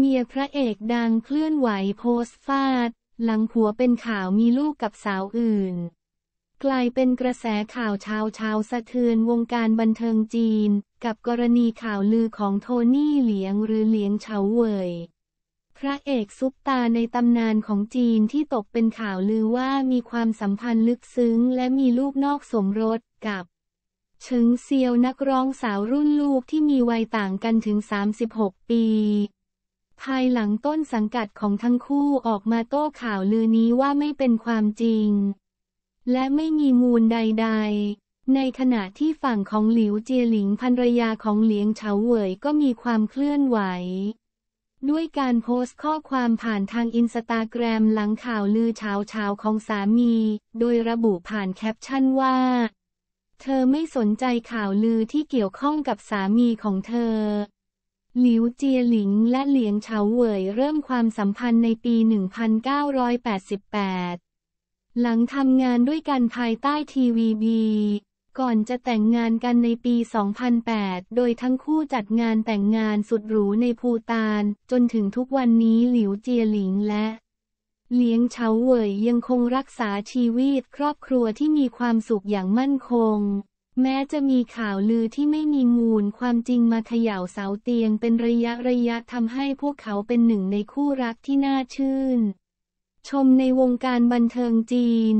เมียพระเอกดังเคลื่อนไหวโพสต์ฟาดหลังผัวเป็นข่าวมีลูกกับสาวอื่นกลายเป็นกระแสข่าวชาวชาวสะเทือนวงการบันเทิงจีน กับกรณีข่าวลือของโทนี่เหลียงหรือเหลียงเฉาเวยพระเอกซุปตาในตำนานของจีนที่ตกเป็นข่าวลือว่ามีความสัมพันธ์ลึกซึ้งและมีลูกนอกสมรสกับเฉิงเซียวนักร้องสาวรุ่นลูกที่มีวัยต่างกันถึง 36 ปีภายหลังต้นสังกัดของทั้งคู่ออกมาโต้ข่าวลือนี้ว่าไม่เป็นความจริง และไม่มีมูลใดๆ ในขณะที่ฝั่งของหลิวเจียหลิงภรรยาของเหลียงเฉาเหวยก็มีความเคลื่อนไหว ด้วยการโพสต์ข้อความผ่านทางอินสตาแกรมหลังข่าวลือเฉาเฉาของสามี โดยระบุผ่านแคปชั่นว่า เธอไม่สนใจข่าวลือที่เกี่ยวข้องกับสามีของเธอหลิวเจียหลิงและเหลียงเฉาเว่ยเริ่มความสัมพันธ์ในปี 1988 หลังทำงานด้วยกันภายใต้ทีวีบีก่อนจะแต่งงานกันในปี 2008 โดยทั้งคู่จัดงานแต่งงานสุดหรูในภูตานจนถึงทุกวันนี้หลิวเจียหลิงและเลี้ยงเฉาเว่ยยังคงรักษาชีวิตครอบครัวที่มีความสุขอย่างมั่นคงแม้จะมีข่าวลือที่ไม่มีมูล ความจริงมาเขย่าเสาเตียงเป็นระยะ ระยะทำให้พวกเขาเป็นหนึ่งในคู่รักที่น่าชื่น ชมในวงการบันเทิงจีน